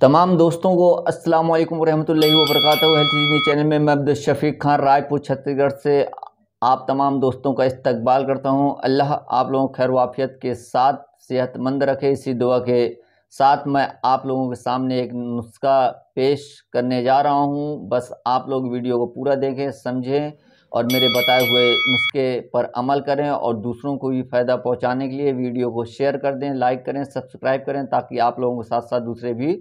तमाम दोस्तों को अस्सलाम वालेकुम रहमतुल्लाहि व बरकातहू हेल्थ इंजीनियर चैनल में मैं अब्दुल शफीक खान रायपुर छत्तीसगढ़ से आप तमाम दोस्तों का इस्तकबाल करता हूं अल्लाह आप लोगों को खैर वाफियत के साथ सेहतमंद रखे इसी दुआ के साथ मैं आप लोगों के सामने एक नुस्खा पेश करने जा रहा हूँ बस आप लोग वीडियो को पूरा देखें समझें और मेरे बताए हुए नुस्खे पर अमल करें और दूसरों को भी फ़ायदा पहुंचाने के लिए वीडियो को शेयर कर दें लाइक करें सब्सक्राइब करें ताकि आप लोगों के साथ साथ दूसरे भी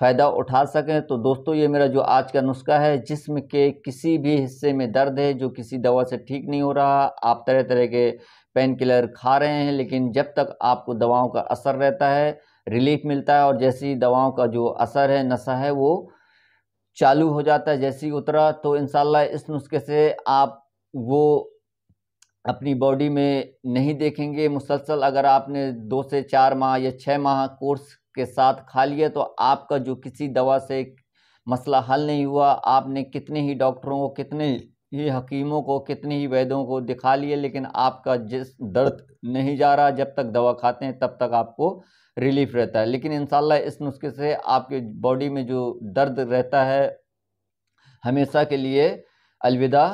फ़ायदा उठा सकें तो दोस्तों ये मेरा जो आज का नुस्खा है जिसम के किसी भी हिस्से में दर्द है जो किसी दवा से ठीक नहीं हो रहा आप तरह तरह के पेन किलर खा रहे हैं लेकिन जब तक आपको दवाओं का असर रहता है रिलीफ मिलता है और जैसी दवाओं का जो असर है नशा है वो चालू हो जाता है जैसे ही उतरा तो इन इस नुस्खे से आप वो अपनी बॉडी में नहीं देखेंगे मुसलसल अगर आपने दो से चार माह या छः माह कोर्स के साथ खा लिया तो आपका जो किसी दवा से मसला हल नहीं हुआ आपने कितने ही डॉक्टरों को कितने ये हकीमों को कितने ही वैदों को दिखा लिए लेकिन आपका जिस दर्द नहीं जा रहा जब तक दवा खाते हैं तब तक आपको रिलीफ रहता है लेकिन इन इस नुस्खे से आपके बॉडी में जो दर्द रहता है हमेशा के लिए अलविदा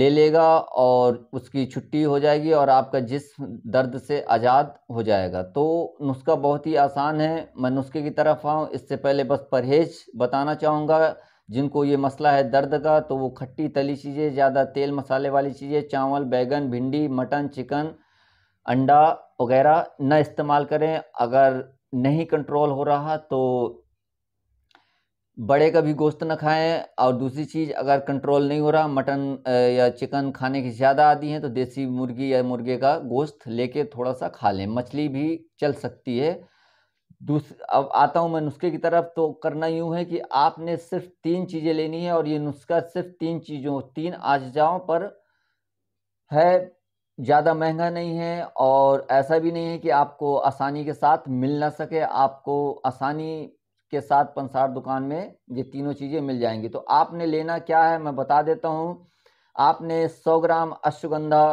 ले लेगा और उसकी छुट्टी हो जाएगी और आपका जिसम दर्द से आज़ाद हो जाएगा तो नुस्खा बहुत ही आसान है मैं नुस्खे की तरफ आऊँ इससे पहले बस परहेज बताना चाहूँगा जिनको ये मसला है दर्द का तो वो खट्टी तली चीज़ें ज़्यादा तेल मसाले वाली चीज़ें चावल बैगन भिंडी मटन चिकन अंडा वगैरह न इस्तेमाल करें अगर नहीं कंट्रोल हो रहा तो बड़े का भी गोश्त ना खाएं और दूसरी चीज़ अगर कंट्रोल नहीं हो रहा मटन या चिकन खाने की ज़्यादा आदि हैं तो देसी मुर्गी या मुर्गे का गोश्त लेके थोड़ा सा खा लें मछली भी चल सकती है अब आता हूँ मैं नुस्खे की तरफ तो करना यूं है कि आपने सिर्फ तीन चीज़ें लेनी है और ये नुस्खा सिर्फ तीन चीज़ों तीन अजाओं पर है ज़्यादा महंगा नहीं है और ऐसा भी नहीं है कि आपको आसानी के साथ मिल ना सके आपको आसानी के साथ पंसार दुकान में ये तीनों चीज़ें मिल जाएंगी तो आपने लेना क्या है मैं बता देता हूँ आपने 100 ग्राम अश्वगंधा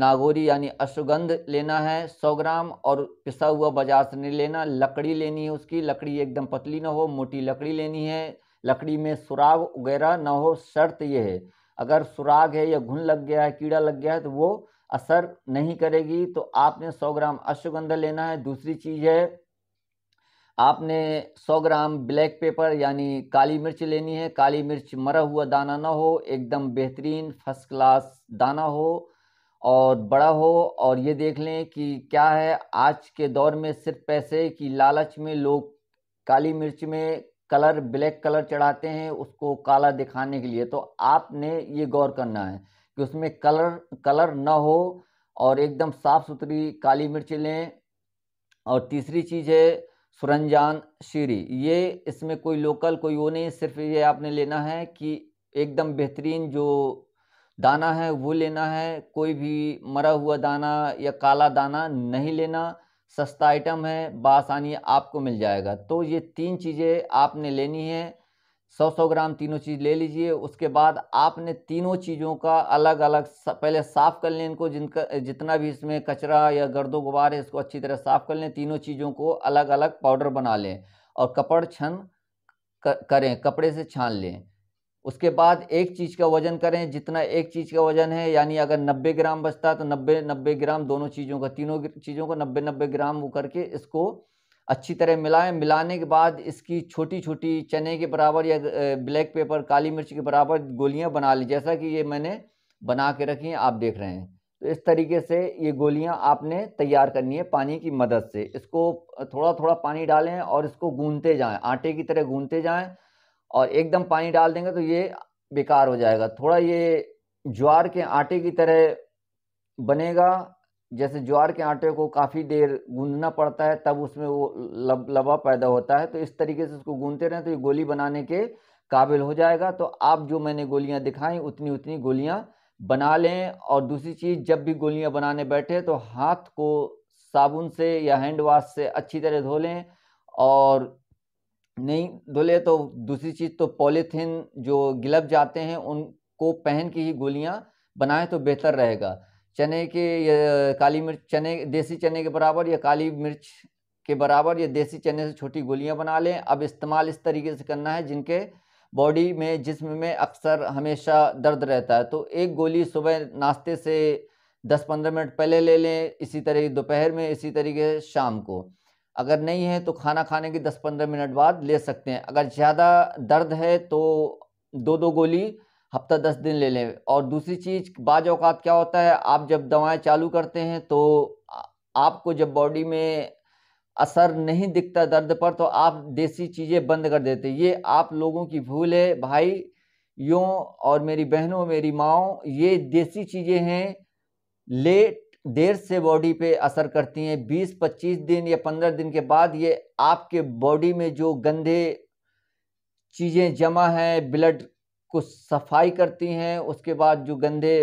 नागोरी यानी अश्वगंध लेना है 100 ग्राम और पिसा हुआ बाजार से नहीं लेना लकड़ी लेनी है उसकी लकड़ी एकदम पतली ना हो मोटी लकड़ी लेनी है लकड़ी में सुराग वगैरह ना हो शर्त यह है अगर सुराग है या घुन लग गया है कीड़ा लग गया है तो वो असर नहीं करेगी तो आपने 100 ग्राम अश्वगंधा लेना है दूसरी चीज़ है आपने 100 ग्राम ब्लैक पेपर यानी काली मिर्च लेनी है काली मिर्च मरा हुआ दाना ना हो एकदम बेहतरीन फर्स्ट क्लास दाना हो और बड़ा हो और ये देख लें कि क्या है आज के दौर में सिर्फ पैसे की लालच में लोग काली मिर्च में कलर ब्लैक कलर चढ़ाते हैं उसको काला दिखाने के लिए तो आपने ये गौर करना है कि उसमें कलर कलर ना हो और एकदम साफ़ सुथरी काली मिर्च लें और तीसरी चीज़ है सुरंजान शीरी ये इसमें कोई लोकल कोई वो नहीं सिर्फ ये आपने लेना है कि एकदम बेहतरीन जो दाना है वो लेना है कोई भी मरा हुआ दाना या काला दाना नहीं लेना सस्ता आइटम है बासानी आपको मिल जाएगा तो ये तीन चीज़ें आपने लेनी है सौ सौ ग्राम तीनों चीज़ ले लीजिए उसके बाद आपने तीनों चीज़ों का अलग अलग सा, पहले साफ़ कर लें इनको जिनका जितना भी इसमें कचरा या गर्दो गुबार है इसको अच्छी तरह साफ़ कर लें तीनों चीज़ों को अलग अलग पाउडर बना लें और कपड़ छन करें कपड़े से छान लें उसके बाद एक चीज़ का वजन करें जितना एक चीज़ का वजन है यानी अगर 90 ग्राम बचता है तो 90 90 ग्राम दोनों चीज़ों का तीनों चीज़ों का 90 90 ग्राम वो करके इसको अच्छी तरह मिलाएं मिलाने के बाद इसकी छोटी छोटी चने के बराबर या ब्लैक पेपर काली मिर्च के बराबर गोलियां बना ली जैसा कि ये मैंने बना के रखी हैं आप देख रहे हैं तो इस तरीके से ये गोलियां आपने तैयार करनी है पानी की मदद से इसको थोड़ा थोड़ा पानी डालें और इसको गूंदते जाएं आटे की तरह गूंदते जाएं और एकदम पानी डाल देंगे तो ये बेकार हो जाएगा थोड़ा ये ज्वार के आटे की तरह बनेगा जैसे ज्वार के आटे को काफ़ी देर गूंदना पड़ता है तब उसमें वो लब लबा पैदा होता है तो इस तरीके से उसको गूंदते रहें तो ये गोली बनाने के काबिल हो जाएगा तो आप जो मैंने गोलियां दिखाई उतनी उतनी गोलियां बना लें और दूसरी चीज़ जब भी गोलियां बनाने बैठे तो हाथ को साबुन से या हैंड वाश से अच्छी तरह धो लें और नहीं धुले तो दूसरी चीज़ तो पॉलीथीन जो गिलब जाते हैं उनको पहन के ही गोलियां बनाएं तो बेहतर रहेगा चने के काली मिर्च चने देसी चने के बराबर या काली मिर्च के बराबर या देसी चने से छोटी गोलियां बना लें अब इस्तेमाल इस तरीके से करना है जिनके बॉडी में जिसम में अक्सर हमेशा दर्द रहता है तो एक गोली सुबह नाश्ते से दस पंद्रह मिनट पहले ले लें इसी तरह दोपहर में इसी तरीके शाम को अगर नहीं है तो खाना खाने के 10-15 मिनट बाद ले सकते हैं अगर ज़्यादा दर्द है तो दो दो गोली हफ्ता दस दिन ले लें और दूसरी चीज़ बाज अवत क्या होता है आप जब दवाएं चालू करते हैं तो आपको जब बॉडी में असर नहीं दिखता दर्द पर तो आप देसी चीज़ें बंद कर देते ये आप लोगों की भूल है भाई यों और मेरी बहनों मेरी माओ ये देसी चीज़ें हैं ले देर से बॉडी पे असर करती हैं 20-25 दिन या 15 दिन के बाद ये आपके बॉडी में जो गंदे चीज़ें जमा हैं ब्लड को सफाई करती हैं उसके बाद जो गंदे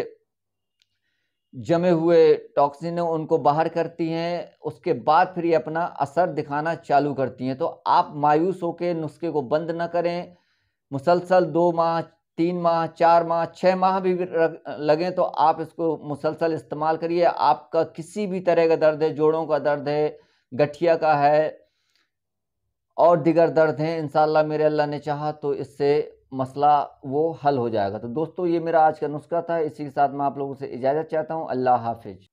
जमे हुए टॉक्सिन हैं उनको बाहर करती हैं उसके बाद फिर ये अपना असर दिखाना चालू करती हैं तो आप मायूस होकर नुस्खे को बंद ना करें मुसलसल दो माह तीन माह चार माह छः माह भी लगे तो आप इसको मुसलसल इस्तेमाल करिए आपका किसी भी तरह का दर्द है जोड़ों का दर्द है गठिया का है और दिगर दर्द हैं इन मेरे अल्लाह ने चाहा तो इससे मसला वो हल हो जाएगा तो दोस्तों ये मेरा आज का नुस्खा था इसी के साथ मैं आप लोगों से इजाज़त चाहता हूँ अल्लाह हाफिज